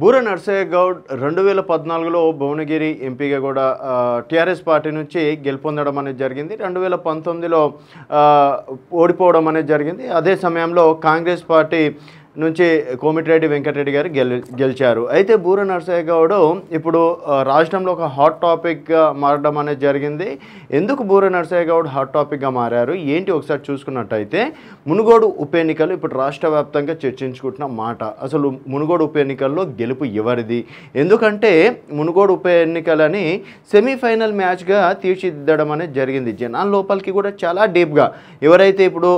బూర నర్సయ్య గౌడ్ రెండు వేల పద్నాలుగులో భువనగిరి ఎంపీగా కూడా టీఆర్ఎస్ పార్టీ నుంచి గెలుపొందడం అనేది జరిగింది రెండు వేల పంతొమ్మిదిలో ఓడిపోవడం అనేది జరిగింది అదే సమయంలో కాంగ్రెస్ పార్టీ నుంచి కోమిటిరెడ్డి వెంకటరెడ్డి గారు గెలి గెలిచారు అయితే బూర నరసయ్య గౌడు ఇప్పుడు రాష్ట్రంలో ఒక హాట్ టాపిక్గా మారడం అనేది జరిగింది ఎందుకు బూర నరసయ్య గౌడ్ హాట్ టాపిక్గా మారారు ఏంటి ఒకసారి చూసుకున్నట్టయితే మునుగోడు ఉప ఎన్నికలు ఇప్పుడు రాష్ట్ర వ్యాప్తంగా చర్చించుకుంటున్న మాట అసలు మునుగోడు ఉప ఎన్నికల్లో గెలుపు ఎవరిది ఎందుకంటే మునుగోడు ఉప ఎన్నికలని సెమీఫైనల్ మ్యాచ్గా తీర్చిదిద్దడం అనేది జరిగింది జనాల లోపలికి కూడా చాలా డీప్గా ఎవరైతే ఇప్పుడు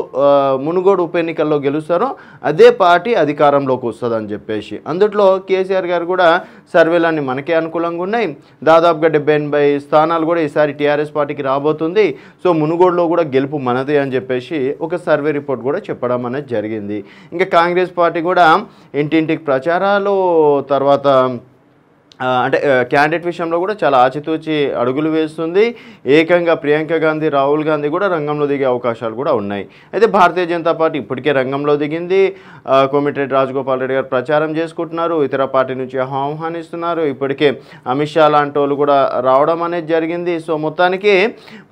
మునుగోడు ఉప ఎన్నికల్లో గెలుస్తారో అదే పార్టీ పార్టీ అధికారంలోకి వస్తుందని చెప్పేసి అందుట్లో కేసీఆర్ గారు కూడా సర్వేలన్నీ మనకే అనుకూలంగా ఉన్నాయి దాదాపుగా డెబ్బై ఎనభై స్థానాలు కూడా ఈసారి టీఆర్ఎస్ పార్టీకి రాబోతుంది సో మునుగోడులో కూడా గెలుపు మనదే అని చెప్పేసి ఒక సర్వే రిపోర్ట్ కూడా చెప్పడం అనేది జరిగింది ఇంకా కాంగ్రెస్ పార్టీ కూడా ఇంటింటికి ప్రచారాలు తర్వాత అంటే క్యాండిడేట్ విషయంలో కూడా చాలా ఆచితూచి అడుగులు వేస్తుంది ఏకంగా ప్రియాంక గాంధీ రాహుల్ గాంధీ కూడా రంగంలో దిగే అవకాశాలు కూడా ఉన్నాయి అయితే భారతీయ జనతా పార్టీ ఇప్పటికే రంగంలో దిగింది కోమిటిరెడ్డి రాజగోపాల్ రెడ్డి గారు ప్రచారం చేసుకుంటున్నారు ఇతర పార్టీ నుంచి ఆహ్వానిస్తున్నారు ఇప్పటికే అమిత్ షా లాంటి వాళ్ళు కూడా రావడం అనేది జరిగింది సో మొత్తానికి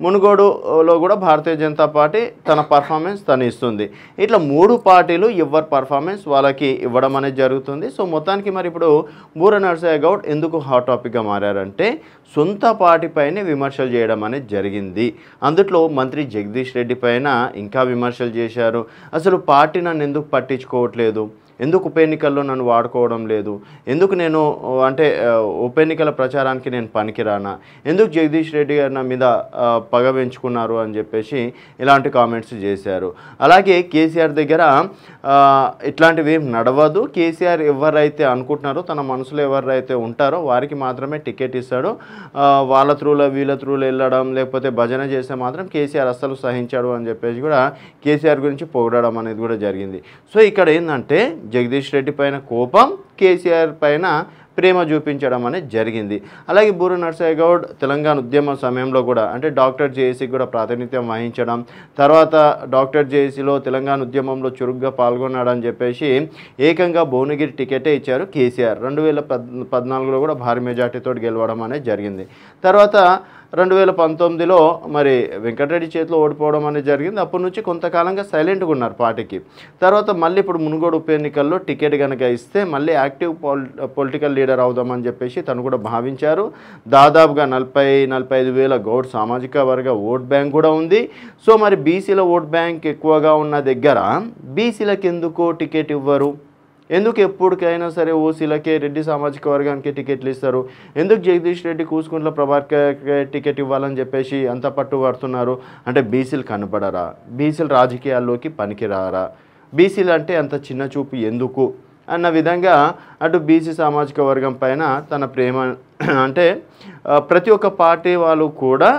మునుగోడులో కూడా భారతీయ జనతా పార్టీ తన పర్ఫార్మెన్స్ తను ఇస్తుంది ఇట్లా మూడు పార్టీలు ఎవరి పర్ఫార్మెన్స్ వాళ్ళకి ఇవ్వడం అనేది జరుగుతుంది సో మొత్తానికి మరి ఇప్పుడు బూర నరసయ్య గౌడ్ ఎందుకు హాట్ టాపిక్గా మారారంటే సొంత పార్టీపైనే విమర్శలు చేయడం అనేది జరిగింది అందుట్లో మంత్రి జగదీష్ రెడ్డి పైన ఇంకా విమర్శలు చేశారు అసలు పార్టీ నన్ను ఎందుకు పట్టించుకోవట్లేదు ఎందుకు ఉప ఎన్నికల్లో నన్ను వాడుకోవడం లేదు ఎందుకు నేను అంటే ఉప ఎన్నికల ప్రచారానికి నేను పనికిరానా ఎందుకు జగదీష్ రెడ్డి గారు నా మీద పగ పెంచుకున్నారు అని చెప్పేసి ఇలాంటి కామెంట్స్ చేశారు అలాగే కేసీఆర్ దగ్గర ఇట్లాంటివి ఏం నడవదు కేసీఆర్ ఎవరైతే అనుకుంటున్నారో తన మనసులో ఎవరైతే ఉంటారో వారికి మాత్రమే టికెట్ ఇస్తాడు వాళ్ళ త్రూలో వీళ్ళ త్రూలో వెళ్ళడం లేకపోతే భజన చేస్తే మాత్రం కేసీఆర్ అస్సలు సహించాడు అని చెప్పేసి కూడా కేసీఆర్ గురించి పొగడడం అనేది కూడా జరిగింది సో ఇక్కడ ఏంటంటే జగదీష్ రెడ్డి పైన కోపం కేసీఆర్ పైన ప్రేమ చూపించడం అనేది జరిగింది అలాగే బూర నర్సయ్య గౌడ్ తెలంగాణ ఉద్యమం సమయంలో కూడా అంటే డాక్టర్ జేఏసీకి కూడా ప్రాతినిధ్యం వహించడం తర్వాత డాక్టర్ జేఏసీలో తెలంగాణ ఉద్యమంలో చురుగ్గా పాల్గొన్నాడని చెప్పేసి ఏకంగా భువనగిరి టికెటే ఇచ్చారు కేసీఆర్ రెండు వేల పద్నాలుగులో కూడా భారీ మెజార్టీతో గెలవడం అనేది జరిగింది తర్వాత రెండు వేల పంతొమ్మిదిలో మరి వెంకటరెడ్డి చేతిలో ఓడిపోవడం అనేది జరిగింది అప్పటి నుంచి కొంతకాలంగా సైలెంట్గా ఉన్నారు పార్టీకి తర్వాత మళ్ళీ ఇప్పుడు మునుగోడు ఉప ఎన్నికల్లో టికెట్ కనుక ఇస్తే మళ్ళీ యాక్టివ్ పొలిటికల్ లీడర్ లీడర్ అవుదామని చెప్పేసి తను కూడా భావించారు దాదాపుగా నలభై నలభై ఐదు వేల గౌడ్ సామాజిక వర్గ ఓట్ బ్యాంక్ కూడా ఉంది సో మరి బీసీల ఓట్ బ్యాంక్ ఎక్కువగా ఉన్న దగ్గర బీసీలకు ఎందుకో టికెట్ ఇవ్వరు ఎందుకు ఎప్పటికైనా సరే ఓసీలకే రెడ్డి సామాజిక వర్గానికి టికెట్లు ఇస్తారు ఎందుకు జగదీష్ రెడ్డి కూసుకుంట్ల ప్రభాకర్కే టికెట్ ఇవ్వాలని చెప్పేసి అంత పట్టుబడుతున్నారు అంటే బీసీలు కనపడరా బీసీలు రాజకీయాల్లోకి పనికిరారా బీసీలు అంటే అంత చిన్న చూపు ఎందుకు అన్న విధంగా అటు బీసీ సామాజిక వర్గం పైన తన ప్రేమ అంటే ప్రతి ఒక్క పార్టీ వాళ్ళు కూడా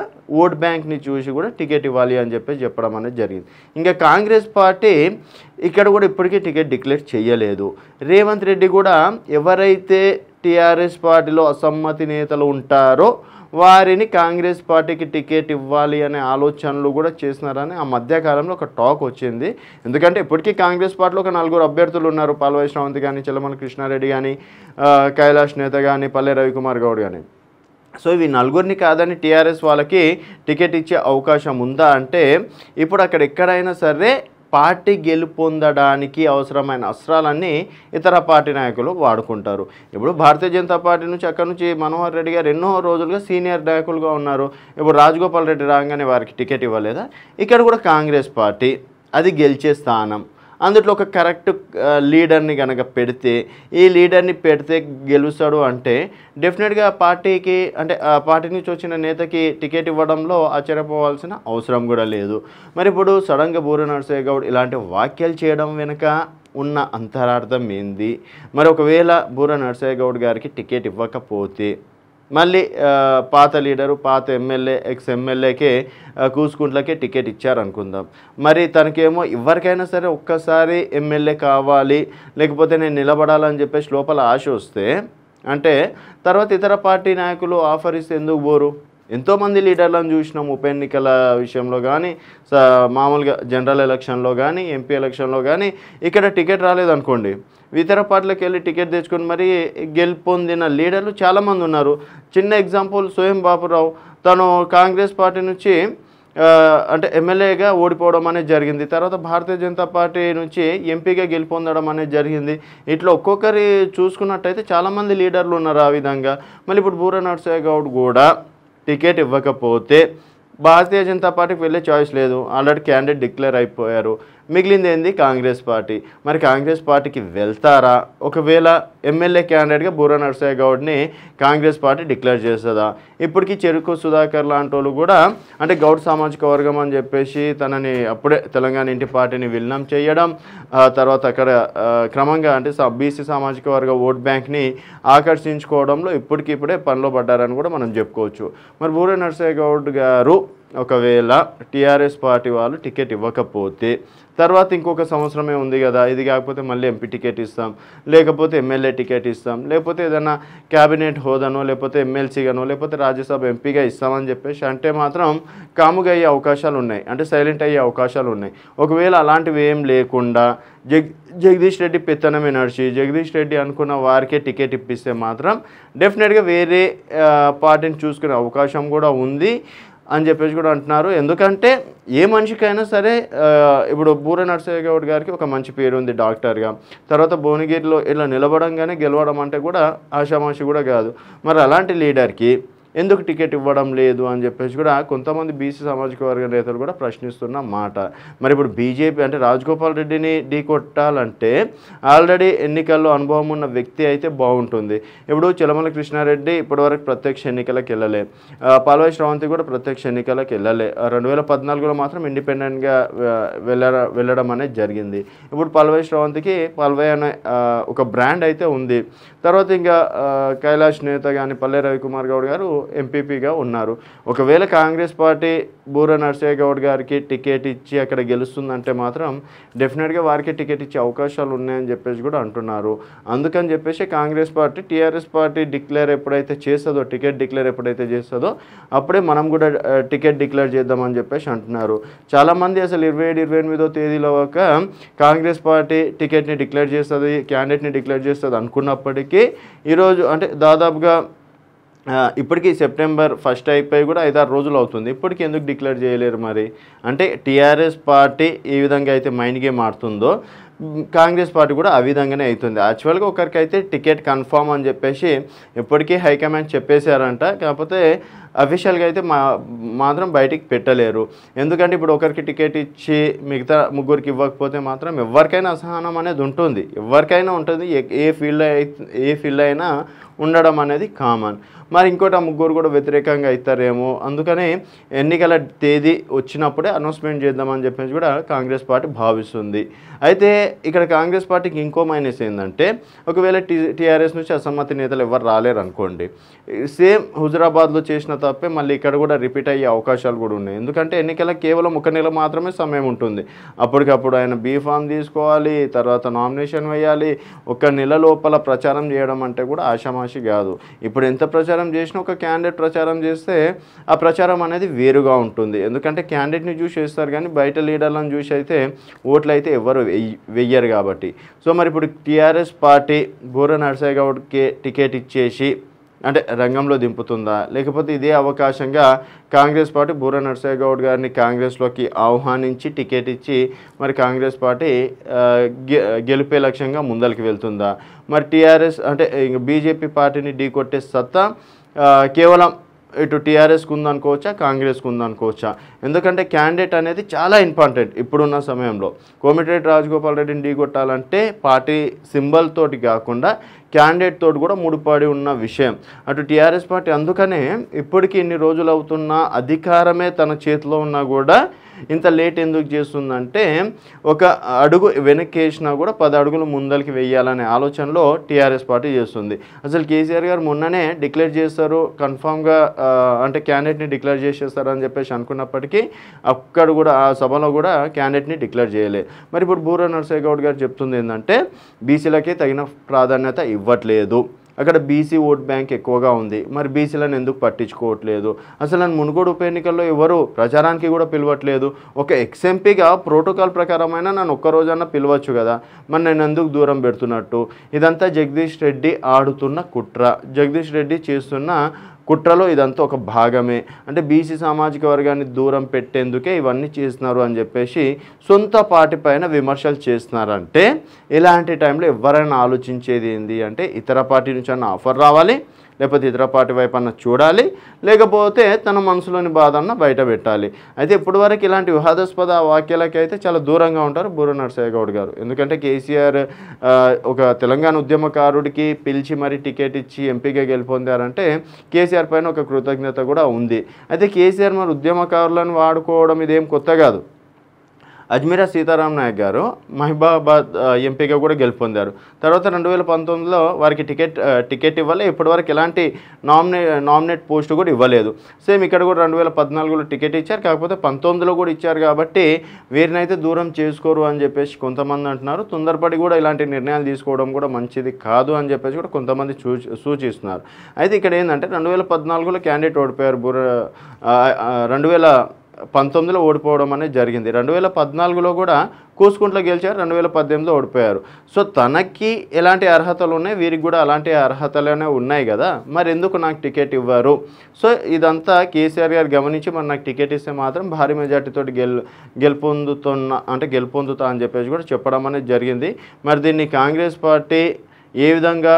ఓట్ బ్యాంక్ని చూసి కూడా టికెట్ ఇవ్వాలి అని చెప్పి చెప్పడం అనేది జరిగింది ఇంకా కాంగ్రెస్ పార్టీ ఇక్కడ కూడా ఇప్పటికీ టికెట్ డిక్లేర్ చేయలేదు రేవంత్ రెడ్డి కూడా ఎవరైతే టీఆర్ఎస్ పార్టీలో అసమ్మతి నేతలు ఉంటారో వారిని కాంగ్రెస్ పార్టీకి టికెట్ ఇవ్వాలి అనే ఆలోచనలు కూడా చేసినారని ఆ మధ్యకాలంలో ఒక టాక్ వచ్చింది ఎందుకంటే ఇప్పటికీ కాంగ్రెస్ పార్టీలో ఒక నలుగురు అభ్యర్థులు ఉన్నారు పాల్వైష్ణవంతి కానీ చెల్లమల కృష్ణారెడ్డి కానీ కైలాష్ నేత కానీ పల్లె రవికుమార్ గౌడ్ కానీ సో ఇవి నలుగురిని కాదని టీఆర్ఎస్ వాళ్ళకి టికెట్ ఇచ్చే అవకాశం ఉందా అంటే ఇప్పుడు అక్కడ ఎక్కడైనా సరే పార్టీ గెలుపొందడానికి అవసరమైన అస్త్రాలన్నీ ఇతర పార్టీ నాయకులు వాడుకుంటారు ఇప్పుడు భారతీయ జనతా పార్టీ నుంచి అక్కడి నుంచి మనోహర్ రెడ్డి గారు ఎన్నో రోజులుగా సీనియర్ నాయకులుగా ఉన్నారు ఇప్పుడు రాజగోపాల్ రెడ్డి రాగానే వారికి టికెట్ ఇవ్వలేదా ఇక్కడ కూడా కాంగ్రెస్ పార్టీ అది గెలిచే స్థానం అందులో ఒక కరెక్ట్ లీడర్ని కనుక పెడితే ఈ లీడర్ని పెడితే గెలుస్తాడు అంటే డెఫినెట్గా పార్టీకి అంటే ఆ పార్టీ నుంచి వచ్చిన నేతకి టికెట్ ఇవ్వడంలో ఆశ్చర్యపోవాల్సిన అవసరం కూడా లేదు మరి ఇప్పుడు సడన్గా బూర నరసయ్య గౌడ్ ఇలాంటి వ్యాఖ్యలు చేయడం వెనుక ఉన్న అంతరార్థం ఏంది మరి ఒకవేళ బూర నరసయ్య గౌడ్ గారికి టికెట్ ఇవ్వకపోతే మళ్ళీ పాత లీడరు పాత ఎమ్మెల్యే ఎక్స్ ఎమ్మెల్యేకే కూసుకుంట్లకే టికెట్ ఇచ్చారనుకుందాం మరి తనకేమో ఎవరికైనా సరే ఒక్కసారి ఎమ్మెల్యే కావాలి లేకపోతే నేను నిలబడాలని చెప్పేసి లోపల ఆశ వస్తే అంటే తర్వాత ఇతర పార్టీ నాయకులు ఆఫర్ ఇస్తే ఎందుకు పోరు ఎంతోమంది లీడర్లను చూసినాం ఉప ఎన్నికల విషయంలో కానీ మామూలుగా జనరల్ ఎలక్షన్లో కానీ ఎంపీ ఎలక్షన్లో కానీ ఇక్కడ టికెట్ రాలేదనుకోండి ఇతర పార్టీలకు వెళ్ళి టికెట్ తెచ్చుకొని మరీ గెలుపొందిన లీడర్లు చాలామంది ఉన్నారు చిన్న ఎగ్జాంపుల్ స్వయం బాబురావు తను కాంగ్రెస్ పార్టీ నుంచి అంటే ఎమ్మెల్యేగా ఓడిపోవడం అనేది జరిగింది తర్వాత భారతీయ జనతా పార్టీ నుంచి ఎంపీగా గెలుపొందడం అనేది జరిగింది ఇట్లా ఒక్కొక్కరి చూసుకున్నట్టయితే చాలామంది లీడర్లు ఉన్నారు ఆ విధంగా మళ్ళీ ఇప్పుడు బూర నరసాయి గౌడ్ కూడా టికెట్ ఇవ్వకపోతే భారతీయ జనతా పార్టీకి వెళ్ళే చాయిస్ లేదు ఆల్రెడీ క్యాండిడేట్ డిక్లేర్ అయిపోయారు మిగిలింది ఏంది కాంగ్రెస్ పార్టీ మరి కాంగ్రెస్ పార్టీకి వెళ్తారా ఒకవేళ ఎమ్మెల్యే క్యాండిడేట్గా బూరా నరసయ్య గౌడ్ని కాంగ్రెస్ పార్టీ డిక్లేర్ చేస్తుందా ఇప్పటికీ చెరుకు సుధాకర్ లాంటి వాళ్ళు కూడా అంటే గౌడ్ సామాజిక వర్గం అని చెప్పేసి తనని అప్పుడే తెలంగాణ ఇంటి పార్టీని విలీనం చేయడం తర్వాత అక్కడ క్రమంగా అంటే బీసీ సామాజిక వర్గ ఓట్ బ్యాంక్ని ఆకర్షించుకోవడంలో ఇప్పటికిప్పుడే పనిలో పడ్డారని కూడా మనం చెప్పుకోవచ్చు మరి బూర నరసయ్య గౌడ్ గారు ఒకవేళ టీఆర్ఎస్ పార్టీ వాళ్ళు టికెట్ ఇవ్వకపోతే తర్వాత ఇంకొక సంవత్సరమే ఉంది కదా ఇది కాకపోతే మళ్ళీ ఎంపీ టికెట్ ఇస్తాం లేకపోతే ఎమ్మెల్యే టికెట్ ఇస్తాం లేకపోతే ఏదైనా క్యాబినెట్ హోదానో లేకపోతే ఎమ్మెల్సీగానో లేకపోతే రాజ్యసభ ఎంపీగా ఇస్తామని చెప్పేసి అంటే మాత్రం కాముగా అయ్యే అవకాశాలు ఉన్నాయి అంటే సైలెంట్ అయ్యే అవకాశాలు ఉన్నాయి ఒకవేళ అలాంటివి ఏం లేకుండా జగ్ జగదీష్ రెడ్డి పెత్తనమే నడిచి జగదీష్ రెడ్డి అనుకున్న వారికే టికెట్ ఇప్పిస్తే మాత్రం డెఫినెట్గా వేరే పార్టీని చూసుకునే అవకాశం కూడా ఉంది అని చెప్పేసి కూడా అంటున్నారు ఎందుకంటే ఏ మనిషికైనా సరే ఇప్పుడు బూర నరసయ్యగౌడ్ గారికి ఒక మంచి పేరు ఉంది డాక్టర్గా తర్వాత భువనగిరిలో ఇలా నిలబడంగానే గెలవడం అంటే కూడా ఆశామాషి కూడా కాదు మరి అలాంటి లీడర్కి ఎందుకు టికెట్ ఇవ్వడం లేదు అని చెప్పేసి కూడా కొంతమంది బీసీ సామాజిక వర్గ నేతలు కూడా ప్రశ్నిస్తున్న మాట మరి ఇప్పుడు బీజేపీ అంటే రాజగోపాల్ రెడ్డిని ఢీ కొట్టాలంటే ఆల్రెడీ ఎన్నికల్లో అనుభవం ఉన్న వ్యక్తి అయితే బాగుంటుంది ఇప్పుడు చిలమల కృష్ణారెడ్డి ఇప్పటివరకు ప్రత్యక్ష ఎన్నికలకు వెళ్ళలే పాల్వాయి రావంతి కూడా ప్రత్యక్ష ఎన్నికలకు వెళ్ళలే రెండు వేల పద్నాలుగులో మాత్రం ఇండిపెండెంట్గా వెళ్ళ వెళ్ళడం అనేది జరిగింది ఇప్పుడు పాల్వాయి శ్రావంతికి పాల్వాయి అనే ఒక బ్రాండ్ అయితే ఉంది తర్వాత ఇంకా కైలాష్ నేత కానీ పల్లె రవికుమార్ గౌడ్ గారు ఎంపీపీగా ఉన్నారు ఒకవేళ కాంగ్రెస్ పార్టీ బూర నర్సయ్య గౌడ్ గారికి టికెట్ ఇచ్చి అక్కడ గెలుస్తుందంటే మాత్రం డెఫినెట్గా వారికి టికెట్ ఇచ్చే అవకాశాలు ఉన్నాయని చెప్పేసి కూడా అంటున్నారు అందుకని చెప్పేసి Congress party TRS party declare ఎప్పుడైతే చేస్తుందో టికెట్ డిక్లేర్ ఎప్పుడైతే చేస్తుందో అప్పుడే మనం కూడా టికెట్ డిక్లేర్ చేద్దామని చెప్పేసి అంటున్నారు చాలామంది అసలు ఇరవై ఏడు ఇరవై ఎనిమిదో తేదీలో ఒక కాంగ్రెస్ పార్టీ టికెట్ని డిక్లేర్ చేస్తుంది క్యాండిడేట్ని డిక్లేర్ చేస్తుంది అనుకున్నప్పటికీ ఇప్పటికీ ఈరోజు అంటే దాదాపుగా ఇప్పటికీ సెప్టెంబర్ ఫస్ట్ అయిపోయి కూడా ఐదారు రోజులు అవుతుంది ఇప్పటికీ ఎందుకు డిక్లేర్ చేయలేరు మరి అంటే టీఆర్ఎస్ పార్టీ ఏ విధంగా అయితే మైండ్ గేమ్ ఆడుతుందో కాంగ్రెస్ పార్టీ కూడా ఆ విధంగానే అవుతుంది యాక్చువల్గా ఒకరికైతే టికెట్ కన్ఫామ్ అని చెప్పేసి ఇప్పటికీ హైకమాండ్ చెప్పేశారంట కాకపోతే అఫీషియల్గా అయితే మా మాత్రం బయటికి పెట్టలేరు ఎందుకంటే ఇప్పుడు ఒకరికి టికెట్ ఇచ్చి మిగతా ముగ్గురికి ఇవ్వకపోతే మాత్రం ఎవరికైనా అసహనం అనేది ఉంటుంది ఎవరికైనా ఉంటుంది ఏ ఫీల్డ్ ఏ ఫీల్డ్ అయినా ఉండడం అనేది కామన్ మరి ఇంకోటి ఆ ముగ్గురు కూడా వ్యతిరేకంగా అవుతారేమో అందుకనే ఎన్నికల తేదీ వచ్చినప్పుడే అనౌన్స్మెంట్ చేద్దామని చెప్పేసి కూడా కాంగ్రెస్ పార్టీ భావిస్తుంది అయితే ఇక్కడ కాంగ్రెస్ పార్టీకి ఇంకో మైనస్ ఏంటంటే ఒకవేళ టీ టీఆర్ఎస్ నుంచి అసమ్మతి నేతలు ఎవరు రాలేరు అనుకోండి సేమ్ హుజరాబాద్లో చేసిన తప్పే మళ్ళీ ఇక్కడ కూడా రిపీట్ అయ్యే అవకాశాలు కూడా ఉన్నాయి ఎందుకంటే ఎన్నికల కేవలం ఒక నెల మాత్రమే సమయం ఉంటుంది అప్పటికప్పుడు ఆయన బీ ఫామ్ తీసుకోవాలి తర్వాత నామినేషన్ వేయాలి ఒక నెల లోపల ప్రచారం చేయడం అంటే కూడా ఆశామాష మనిషి కాదు ఇప్పుడు ఎంత ప్రచారం చేసినా ఒక క్యాండిడేట్ ప్రచారం చేస్తే ఆ ప్రచారం అనేది వేరుగా ఉంటుంది ఎందుకంటే క్యాండిడేట్ని చూసి వేస్తారు కానీ బయట లీడర్లను చూసి అయితే ఓట్లు అయితే ఎవరు వెయ్యరు కాబట్టి సో మరి ఇప్పుడు టీఆర్ఎస్ పార్టీ బూర నర్సయ్య గౌడ్కి టికెట్ ఇచ్చేసి అంటే రంగంలో దింపుతుందా లేకపోతే ఇదే అవకాశంగా కాంగ్రెస్ పార్టీ బూర నర్సయ్య గౌడ్ గారిని కాంగ్రెస్లోకి ఆహ్వానించి టికెట్ ఇచ్చి మరి కాంగ్రెస్ పార్టీ గెలిపే లక్ష్యంగా ముందరికి వెళ్తుందా మరి టీఆర్ఎస్ అంటే బీజేపీ పార్టీని ఢీకొట్టే సత్తా కేవలం ఇటు టీఆర్ఎస్కి ఉందనుకోవచ్చా కాంగ్రెస్కి ఉందనుకోవచ్చా ఎందుకంటే క్యాండిడేట్ అనేది చాలా ఇంపార్టెంట్ ఇప్పుడున్న సమయంలో కోమిటిరెడ్డి రాజగోపాల్ రెడ్డిని ఢీకొట్టాలంటే పార్టీ సింబల్ తోటి కాకుండా క్యాండిడేట్ తోటి కూడా ముడిపడి ఉన్న విషయం అటు టీఆర్ఎస్ పార్టీ అందుకనే ఇప్పటికీ ఎన్ని రోజులు అవుతున్నా అధికారమే తన చేతిలో ఉన్నా కూడా ఇంత లేట్ ఎందుకు చేస్తుందంటే ఒక అడుగు వెనక్కి వేసినా కూడా పది అడుగులు ముందరికి వెయ్యాలనే ఆలోచనలో టీఆర్ఎస్ పార్టీ చేస్తుంది అసలు కేసీఆర్ గారు మొన్ననే డిక్లేర్ చేస్తారు కన్ఫామ్గా అంటే క్యాండిడేట్ని డిక్లేర్ చేసేస్తారు అని చెప్పేసి అనుకున్నప్పటికీ అక్కడ కూడా ఆ సభలో కూడా క్యాండిడేట్ని డిక్లేర్ చేయలేదు మరి ఇప్పుడు బూర నర్సయ్య గౌడ్ గారు చెప్తుంది ఏంటంటే బీసీలకే తగిన ప్రాధాన్యత ఇవ్వాలి ఇవ్వట్లేదు అక్కడ బీసీ ఓట్ బ్యాంక్ ఎక్కువగా ఉంది మరి బీసీలను ఎందుకు పట్టించుకోవట్లేదు అసలు మునుగోడు ఉప ఎన్నికల్లో ఎవరు ప్రచారానికి కూడా పిలవట్లేదు ఒక ఎక్స్ఎంపీగా ప్రోటోకాల్ ప్రకారమైన నన్ను ఒక్కరోజన్నా పిలవచ్చు కదా మరి నేను ఎందుకు దూరం పెడుతున్నట్టు ఇదంతా జగదీష్ రెడ్డి ఆడుతున్న కుట్ర జగదీష్ రెడ్డి చేస్తున్న కుట్రలో ఇదంతా ఒక భాగమే అంటే బీసీ సామాజిక వర్గాన్ని దూరం పెట్టేందుకే ఇవన్నీ చేస్తున్నారు అని చెప్పేసి సొంత పార్టీ పైన విమర్శలు చేస్తున్నారంటే ఇలాంటి టైంలో ఎవరైనా ఆలోచించేది ఏంది అంటే ఇతర పార్టీ నుంచి అన్న ఆఫర్ రావాలి లేకపోతే ఇతరపాటి వైపు అన్న చూడాలి లేకపోతే తన మనసులోని బాధ అన్న బయట పెట్టాలి అయితే ఇప్పటివరకు ఇలాంటి వివాదాస్పద వాక్యాలకి అయితే చాలా దూరంగా ఉంటారు బూర నరసయ్య గౌడ్ గారు ఎందుకంటే కేసీఆర్ ఒక తెలంగాణ ఉద్యమకారుడికి పిలిచి మరి టికెట్ ఇచ్చి ఎంపీగా గెలిపొందారంటే కేసీఆర్ పైన ఒక కృతజ్ఞత కూడా ఉంది అయితే కేసీఆర్ మరి ఉద్యమకారులను వాడుకోవడం ఇదేం కొత్త కాదు అజ్మీరా సీతారాం నాయక్ గారు మహిబాబాద్ ఎంపీగా కూడా గెలుపొందారు తర్వాత రెండు వేల పంతొమ్మిదిలో వారికి టికెట్ టికెట్ ఇవ్వాలి ఇప్పటివరకు ఎలాంటి నామినే నామినేట్ పోస్ట్ కూడా ఇవ్వలేదు సేమ్ ఇక్కడ కూడా రెండు వేల పద్నాలుగులో టికెట్ ఇచ్చారు కాకపోతే పంతొమ్మిదిలో కూడా ఇచ్చారు కాబట్టి వీరినైతే దూరం చేసుకోరు అని చెప్పేసి కొంతమంది అంటున్నారు తొందరపడి కూడా ఇలాంటి నిర్ణయాలు తీసుకోవడం కూడా మంచిది కాదు అని చెప్పేసి కూడా కొంతమంది సూచిస్తున్నారు అయితే ఇక్కడ ఏంటంటే రెండు వేల పద్నాలుగులో క్యాండిడేట్ ఓడిపోయారు బుర్ర రెండు వేల పంతొమ్మిదిలో ఓడిపోవడం అనేది జరిగింది రెండు వేల పద్నాలుగులో కూడా కూసుకుంట్లో గెలిచారు రెండు వేల పద్దెనిమిదిలో ఓడిపోయారు సో తనకి ఎలాంటి అర్హతలు ఉన్నాయి వీరికి కూడా అలాంటి అర్హతలనే ఉన్నాయి కదా మరి ఎందుకు నాకు టికెట్ ఇవ్వరు సో ఇదంతా కేసీఆర్ గారు గమనించి మరి నాకు టికెట్ ఇస్తే మాత్రం భారీ మెజార్టీతో గెల్ గెలుపొందుతున్న అంటే గెలుపొందుతా అని చెప్పేసి కూడా చెప్పడం అనేది జరిగింది మరి దీన్ని కాంగ్రెస్ పార్టీ ఏ విధంగా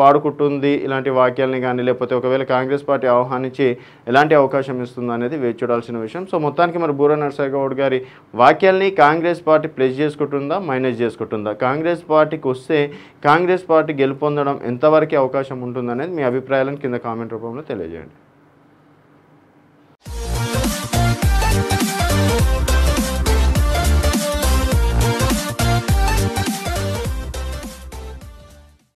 వాడుకుంటుంది ఇలాంటి వాక్యాలని కానీ లేకపోతే ఒకవేళ కాంగ్రెస్ పార్టీ ఆహ్వానించి ఎలాంటి అవకాశం ఇస్తుంది అనేది వేచి చూడాల్సిన విషయం సో మొత్తానికి మరి బూర నరసాగౌడ్ గారి వాక్యాల్ని కాంగ్రెస్ పార్టీ ప్లస్ చేసుకుంటుందా మైనస్ చేసుకుంటుందా కాంగ్రెస్ పార్టీకి వస్తే కాంగ్రెస్ పార్టీ గెలుపొందడం ఎంతవరకు అవకాశం ఉంటుందనేది మీ అభిప్రాయాలను కింద కామెంట్ రూపంలో తెలియజేయండి